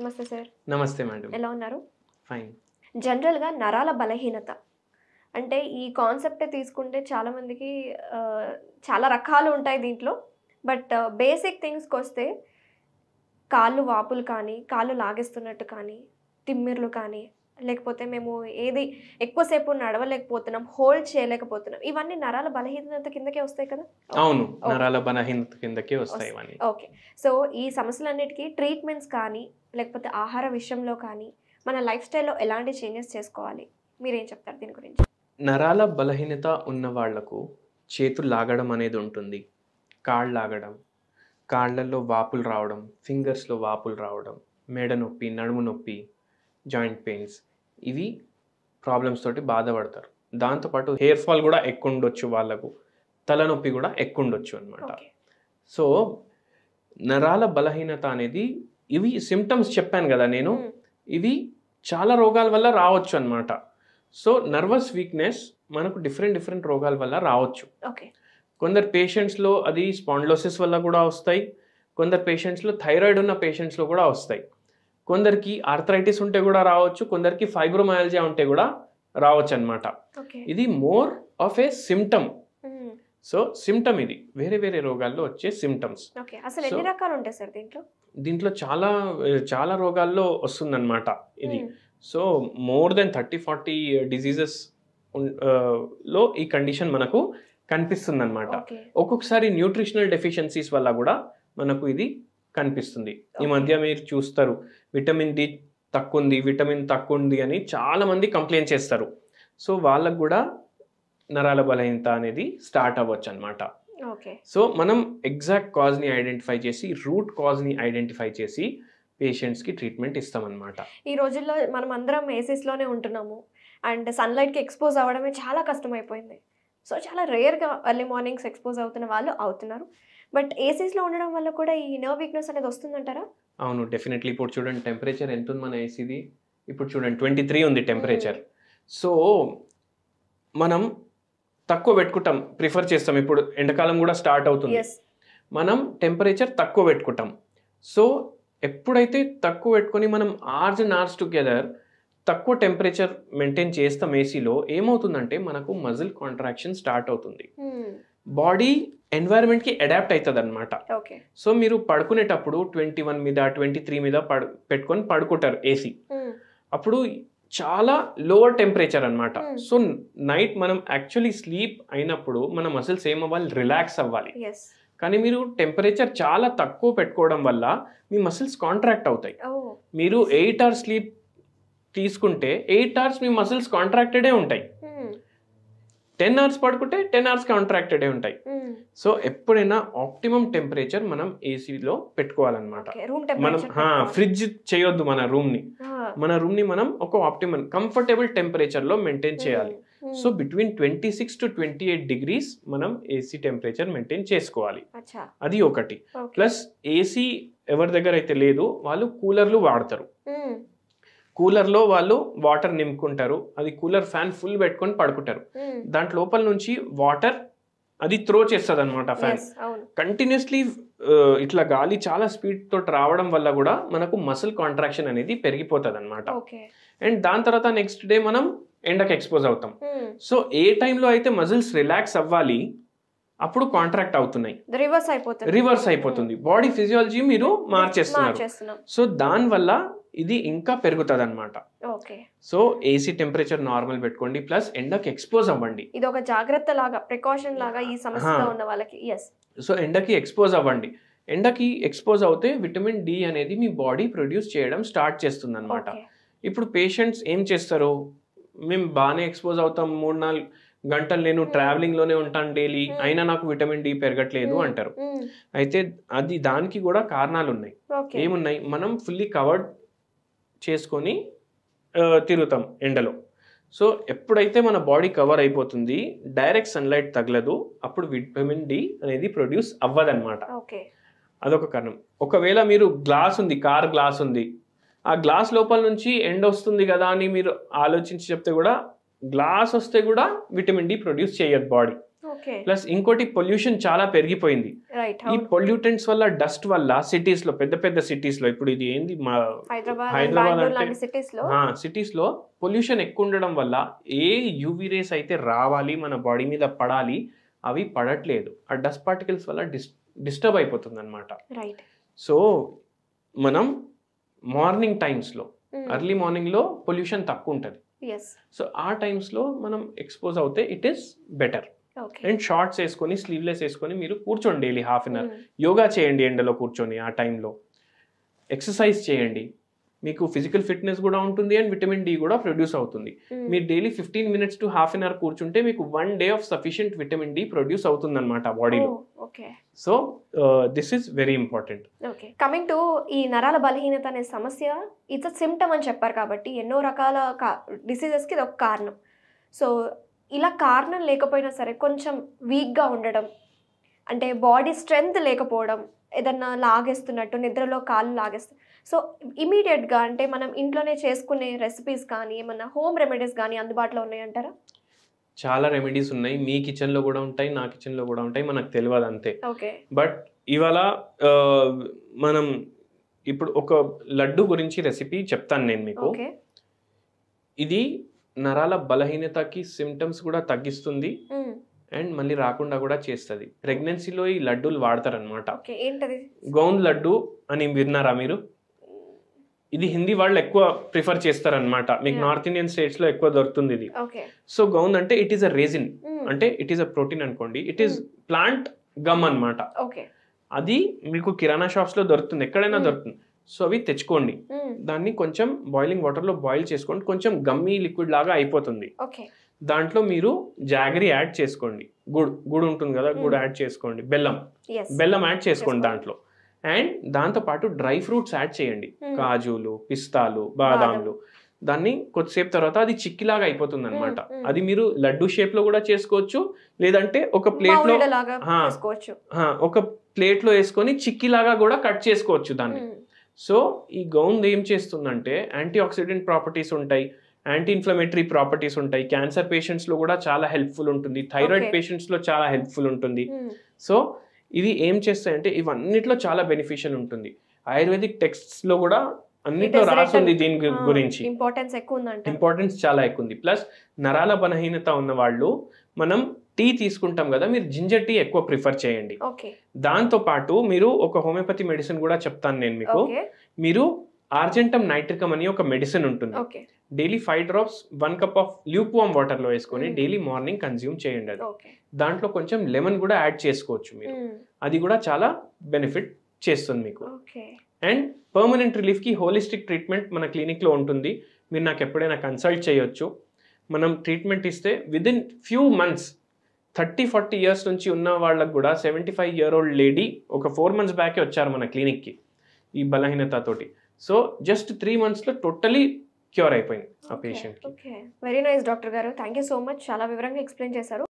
నమస్తే సార్ నమస్తే మేడం ఎలా ఉన్నారు ఫైన్ జనరల్గా నరాల బలహీనత అంటే ఈ కాన్సెప్టే తీసుకుంటే చాలామందికి చాలా రకాలు ఉంటాయి దీంట్లో బట్ బేసిక్ థింగ్స్కి వస్తే కాళ్ళు వాపులు కానీ కాళ్ళు లాగేస్తున్నట్టు కానీ తిమ్మిర్లు కానీ లేకపోతే మేము ఏది ఎక్కువసేపు నడవలేకపోతున్నాం హోల్డ్ చేయలేకపోతున్నాం ఇవన్నీ నరాల బలహీనత కిందకే వస్తాయి కదా అవును నరాల బలహీనత కిందకే వస్తాయి ఇవన్నీ ఓకే సో ఈ సమస్యలన్నిటికీ ట్రీట్మెంట్స్ కానీ లేకపోతే ఆహార విషయంలో కానీ మన లైఫ్ స్టైల్లో ఎలాంటి చేంజెస్ చేసుకోవాలి మీరేం చెప్తారు దీని గురించి నరాల బలహీనత ఉన్న వాళ్లకు చేతులు లాగడం అనేది ఉంటుంది కాళ్ళు లాగడం కాళ్ళల్లో వాపులు రావడం ఫింగర్స్లో వాపులు రావడం మెడ నొప్పి నడుము నొప్పి జాయింట్ పెయిన్స్ ఇవి ప్రాబ్లమ్స్ తోటి బాధపడతారు దాంతోపాటు హెయిర్ ఫాల్ కూడా ఎక్కువ ఉండొచ్చు వాళ్ళకు తలనొప్పి కూడా ఎక్కువ ఉండొచ్చు అనమాట సో నరాల బలహీనత అనేది ఇవి సిమ్టమ్స్ చెప్పాను కదా నేను ఇవి చాలా రోగాల వల్ల రావచ్చు అనమాట సో నర్వస్ వీక్నెస్ మనకు డిఫరెంట్ డిఫరెంట్ రోగాల వల్ల రావచ్చు కొందరు పేషెంట్స్లో అది స్పాండ్లోసిస్ వల్ల కూడా వస్తాయి కొందరు పేషెంట్స్లో థైరాయిడ్ ఉన్న పేషెంట్స్లో కూడా వస్తాయి కొందరికి ఆర్థరైటిస్ ఉంటే కూడా రావచ్చు కొందరికి ఫైబ్రోమయాలజీ ఉంటే కూడా రావచ్చు అనమాట ఇది more of a symptom so symptom ఇది వేరే వేరే రోగాల్లో వచ్చే సిమ్టమ్స్ దీంట్లో దీంట్లో చాలా చాలా రోగాల్లో వస్తుందన్నమాట ఇది so more than thirty forty diseases లో ఈ కండిషన్ మనకు కనిపిస్తుంది అనమాట ఒక్కొక్కసారి న్యూట్రిషనల్ డెఫిషియన్సీస్ వల్ల కూడా మనకు ఇది కనిపిస్తుంది ఈ మధ్య మీరు చూస్తారు విటమిన్ డి తక్కువ ఉంది విటమిన్ తక్కువ ఉంది అని చాలామంది కంప్లైంట్ చేస్తారు సో వాళ్ళకు కూడా నరాల బలహీనత అనేది స్టార్ట్ అవ్వచ్చు అనమాట సో మనం ఎగ్జాక్ట్ కాజ్ని ఐడెంటిఫై చేసి రూట్ కాజ్ని ఐడెంటిఫై చేసి పేషెంట్స్ కి ట్రీట్మెంట్ ఇస్తాం అనమాట ఈ రోజుల్లో మనం అందరం లోనే ఉంటున్నాము అండ్ కి ఎక్స్పోజ్ అవ్వడమే చాలా కష్టమైపోయింది సో చాలా రేర్గా ఎర్లీ మార్నింగ్స్ ఎక్స్పోజ్ అవుతున్న వాళ్ళు అవుతున్నారు బట్ ఏసీస్లో ఉండడం వల్ల కూడా ఈ నర్వ్ వీక్నెస్ అనేది వస్తుందంటారా అవును డెఫినెట్లీ ఇప్పుడు చూడండి టెంపరేచర్ ఎంత ఉంది మన ఏసీది ఇప్పుడు చూడండి ట్వంటీ త్రీ ఉంది టెంపరేచర్ సో మనం తక్కువ పెట్టుకుంటాం ప్రిఫర్ చేస్తాం ఇప్పుడు ఎండాకాలం కూడా స్టార్ట్ అవుతుంది మనం టెంపరేచర్ తక్కువ పెట్టుకుంటాం సో ఎప్పుడైతే తక్కువ పెట్టుకొని మనం ఆర్జ్ అండ్ ఆర్స్ టుగెదర్ తక్కువ టెంపరేచర్ మెయింటైన్ చేస్తాం ఏసీలో ఏమవుతుందంటే మనకు మజిల్ కాంట్రాక్షన్ స్టార్ట్ అవుతుంది బాడీ కి అడాప్ట్ అవుతుంది అనమాట సో మీరు పడుకునేటప్పుడు ట్వంటీ వన్ మీద ట్వంటీ త్రీ మీద పడు పెట్టుకొని పడుకుంటారు ఏసీ అప్పుడు చాలా లోవర్ టెంపరేచర్ అనమాట సో నైట్ మనం యాక్చువల్లీ స్లీప్ అయినప్పుడు మన మసిల్స్ అవ్వాలి రిలాక్స్ అవ్వాలి కానీ మీరు టెంపరేచర్ చాలా తక్కువ పెట్టుకోవడం వల్ల మీ మసిల్స్ కాంట్రాక్ట్ అవుతాయి మీరు ఎయిట్ అవర్స్ స్లీప్ తీసుకుంటే ఎయిట్ అవర్స్ మీ మసిల్స్ కాంట్రాక్టెడే ఉంటాయి టెన్ అవర్స్ పడుకుంటే టెన్ అవర్స్ కాంట్రాక్టెడ్ ఉంటాయి సో ఎప్పుడైనా ఆప్టిమం టెంపరేచర్ మనం ఏసీలో పెట్టుకోవాలన్నమాట మనం ఫ్రిడ్జ్ చేయొద్దు మన రూమ్ ని మన రూమ్ ని మనం ఒక ఆప్టిమం కంఫర్టబుల్ టెంపరేచర్ లో మెయింటైన్ చేయాలి so between twenty six to twenty eight degrees మనం ఏసీ టెంపరేచర్ మెయింటైన్ చేసుకోవాలి అది ఒకటి ప్లస్ ఏసీ ఎవరి దగ్గర అయితే లేదు వాళ్ళు కూలర్లు వాడతారు కూలర్లో వాళ్ళు వాటర్ నింపుకుంటారు అది కూలర్ ఫ్యాన్ ఫుల్ పెట్టుకొని పడుకుంటారు hmm. దాంట్లో లోపల నుంచి వాటర్ అది త్రో చేస్తుంది అనమాట ఫ్యాన్ కంటిన్యూస్లీ ఇట్లా గాలి చాలా స్పీడ్ తోటి రావడం వల్ల కూడా మనకు మసిల్ కాంట్రాక్షన్ అనేది పెరిగిపోతుంది అనమాట అండ్ దాని తర్వాత నెక్స్ట్ డే మనం ఎండకు ఎక్స్పోజ్ అవుతాం సో hmm. ఏ టైంలో అయితే మజిల్స్ రిలాక్స్ అవ్వాలి అప్పుడు కాంట్రాక్ట్ అవుతున్నాయి రివర్స్ అయిపోతుంది రివర్స్ అయిపోతుంది బాడీ hmm. ఫిజియాలజీ మీరు hmm. మార్చేస్తున్నారు సో దానివల్ల ఇది ఇంకా పెరుగుతుంది అనమాట సో ఏసీ టెంపరేచర్ నార్మల్ పెట్టుకోండి ప్లస్ ఎండకి ఎక్స్పోజ్ అవ్వండి ఇది ఒక జాగ్రత్త లాగా ప్రికాషన్ లాగా ఈ సమస్య ఉన్న వాళ్ళకి సో ఎండకి ఎక్స్పోజ్ అవ్వండి ఎండకి ఎక్స్పోజ్ అవుతే విటమిన్ డి అనేది మీ బాడీ ప్రొడ్యూస్ చేయడం స్టార్ట్ చేస్తుంది అనమాట ఇప్పుడు పేషెంట్స్ ఏం చేస్తారు మేము బాగానే ఎక్స్పోజ్ అవుతాం మూడు నాలుగు గంటలు నేను ట్రావెలింగ్లోనే hmm. ఉంటాను డైలీ hmm. అయినా నాకు విటమిన్ డి పెరగట్లేదు hmm. అంటారు అయితే అది దానికి కూడా కారణాలు ఉన్నాయి ఏమున్నాయి మనం ఫుల్లీ కవర్డ్ చేసుకొని తిరుగుతాం ఎండలో సో ఎప్పుడైతే మన బాడీ కవర్ అయిపోతుంది డైరెక్ట్ సన్లైట్ తగలదు అప్పుడు విటమిన్ డి అనేది ప్రొడ్యూస్ అవ్వదు అనమాట అదొక కారణం ఒకవేళ మీరు గ్లాస్ ఉంది కార్ గ్లాస్ ఉంది ఆ గ్లాస్ లోపల నుంచి ఎండ్ వస్తుంది కదా అని మీరు ఆలోచించి చెప్తే కూడా గ్లాస్ వస్తే కూడా విటమిన్ డి ప్రొడ్యూస్ చేయదు బాడీ ప్లస్ ఇంకోటి పొల్యూషన్ చాలా పెరిగిపోయింది ఈ పొల్యూటెంట్స్ వల్ల డస్ట్ వల్ల సిటీస్ లో పెద్ద పెద్ద సిటీస్ లో ఇప్పుడు ఇది ఏంది మా హైదరాబాద్ సిటీస్ లో పొల్యూషన్ ఎక్కువ ఉండడం వల్ల ఏ యూవీ రేస్ అయితే రావాలి మన బాడీ మీద పడాలి అవి పడట్లేదు ఆ డస్ట్ పార్టికల్స్ వల్ల డిస్టర్బ్ అయిపోతుంది అనమాట సో మనం మార్నింగ్ టైమ్స్లో ఎర్లీ మార్నింగ్ లో పొల్యూషన్ తక్కువ ఉంటది సో ఆ టైమ్స్లో మనం ఎక్స్పోజ్ అవుతే it is better and shorts వేసుకొని స్లీవ్లెస్ వేసుకొని మీరు కూర్చోండి daily half an hour yoga చేయండి ఎండలో కూర్చొని ఆ టైంలో ఎక్సర్సైజ్ చేయండి మీకు ఫిజికల్ ఫిట్నెస్ కూడా ఉంటుంది అండ్ విటమిన్ డి కూడా ప్రొడ్యూస్ అవుతుంది hmm. మీరు daily fifteen minutes to half an hour కూర్చుంటే మీకు one day of sufficient vitamin D produce అవుతుంది అనమాట బాడీలో so this is very important coming to ఈ నరాల బలహీనత అనే సమస్య ఇట్స్ అ సిమ్టమ్ అని చెప్పారు కాబట్టి ఎన్నో రకాల కి ఇది ఒక కారణం సో ఇలా కారణం లేకపోయినా సరే కొంచెం వీక్గా ఉండడం అంటే బాడీ స్ట్రెంగ్త్ లేకపోవడం ఏదన్నా లాగేస్తున్నట్టు నిద్రలో కాళ్ళు లాగేస్తు సో ఇమీడియట్గా అంటే మనం ఇంట్లోనే చేసుకునే రెసిపీస్ కానీ ఏమన్నా హోమ్ రెమెడీస్ కానీ అందుబాటులో ఉన్నాయంటారా చాలా రెమెడీస్ ఉన్నాయి మీ కిచెన్లో కూడా ఉంటాయి నా కిచెన్లో కూడా ఉంటాయి మనకు తెలియదు అంతే బట్ ఇవాళ మనం ఇప్పుడు ఒక లడ్డు గురించి రెసిపీ చెప్తాను నేను మీకు ఇది నరాల బలహీనతకి సిమ్టమ్స్ కూడా తగ్గిస్తుంది అండ్ మళ్ళీ రాకుండా కూడా చేస్తుంది ప్రెగ్నెన్సీలో ఈ లడ్డూలు వాడతారనమాట గౌన్ లడ్డు అని విన్నారా మీరు ఇది హిందీ వాళ్ళు ఎక్కువ ప్రిఫర్ చేస్తారనమాట మీకు నార్త్ ఇండియన్ స్టేట్స్ లో ఎక్కువ దొరుకుతుంది ఇది సో గౌన్ అంటే ఇట్ ఈస్ అ రేజిన్ అంటే ఇట్ ఈస్ అ ప్రోటీన్ అనుకోండి ఇట్ ఈస్ ప్లాంట్ గమ్ అనమాట అది మీకు కిరాణా షాప్స్ లో దొరుకుతుంది ఎక్కడైనా hmm. దొరుకుతుంది సో అవి తెచ్చుకోండి hmm. దాన్ని కొంచెం బాయిలింగ్ వాటర్ లో బాయిల్ చేసుకోండి కొంచెం గమ్మీ లిక్విడ్ లాగా అయిపోతుంది దాంట్లో మీరు జాగరీ యాడ్ చేసుకోండి గుడ్ గుడ్ ఉంటుంది కదా hmm. గుడ్ యాడ్ చేసుకోండి బెల్లం బెల్లం యాడ్ చేసుకోండి దాంట్లో అండ్ దాంతోపాటు డ్రై ఫ్రూట్స్ యాడ్ చేయండి కాజులు పిస్తాలు బాదాంలు దాన్ని కొద్దిసేపు తర్వాత అది చిక్కిలాగా అయిపోతుంది అనమాట అది మీరు లడ్డు షేప్ లో కూడా చేసుకోవచ్చు లేదంటే ఒక ప్లేట్ లో ఒక ప్లేట్ లో వేసుకొని చిక్కిలాగా కూడా కట్ చేసుకోవచ్చు దాన్ని సో ఈ గౌంద్ ఏం చేస్తుందంటే యాంటీ ఆక్సిడెంట్ ప్రాపర్టీస్ ఉంటాయి యాంటీ ఇన్ఫ్లమేటరీ ప్రాపర్టీస్ ఉంటాయి క్యాన్సర్ పేషెంట్స్ లో కూడా చాలా హెల్ప్ఫుల్ ఉంటుంది థైరాయిడ్ పేషెంట్స్ లో చాలా హెల్ప్ఫుల్ ఉంటుంది సో ఇవి ఏం చేస్తాయంటే ఇవన్నిట్లో చాలా బెనిఫిషియల్ ఉంటుంది ఆయుర్వేదిక్ లో కూడా అన్నిట్లో రాస్తుంది దీని గురించి ఇంపార్టెన్స్ ఎక్కువ ఉందంటే ఇంపార్టెన్స్ చాలా ఎక్కువ ఉంది ప్లస్ నరాల బలహీనత ఉన్న వాళ్ళు మనం టీ తీసుకుంటాం కదా మీరు జింజర్ టీ ఎక్కువ ప్రిఫర్ చేయండి దాంతో పాటు మీరు ఒక హోమియోపతి మెడిసిన్ కూడా చెప్తాను నేను మీకు మీరు ఆర్జెంటమ్ నైట్రికమ్ అని ఒక మెడిసిన్ ఉంటుంది daily five drops one cup of lukewarm water లో వేసుకొని డైలీ మార్నింగ్ కన్జ్యూమ్ చేయండి అది దాంట్లో కొంచెం లెమన్ కూడా యాడ్ చేసుకోవచ్చు మీరు hmm. అది కూడా చాలా బెనిఫిట్ చేస్తుంది మీకు అండ్ పర్మనెంట్ రిలీఫ్ కి హోలిస్టిక్ ట్రీట్మెంట్ మన క్లినిక్ లో ఉంటుంది మీరు నాకు ఎప్పుడైనా కన్సల్ట్ చేయొచ్చు మనం ట్రీట్మెంట్ ఇస్తే within few months thirty forty years నుంచి ఉన్న వాళ్ళకు కూడా seventy five year old lady ఒక ఫోర్ మంత్స్ బ్యాకే వచ్చారు మన క్లినిక్కి ఈ బలహీనతతోటి సో జస్ట్ త్రీ మంత్స్లో టోటలీ క్యూర్ అయిపోయింది ఆ పేషెంట్ వెరీ నైస్ డాక్టర్ గారు థ్యాంక్ యూ సో మచ్ చాలా వివరంగా ఎక్స్ప్లెయిన్ చేశారు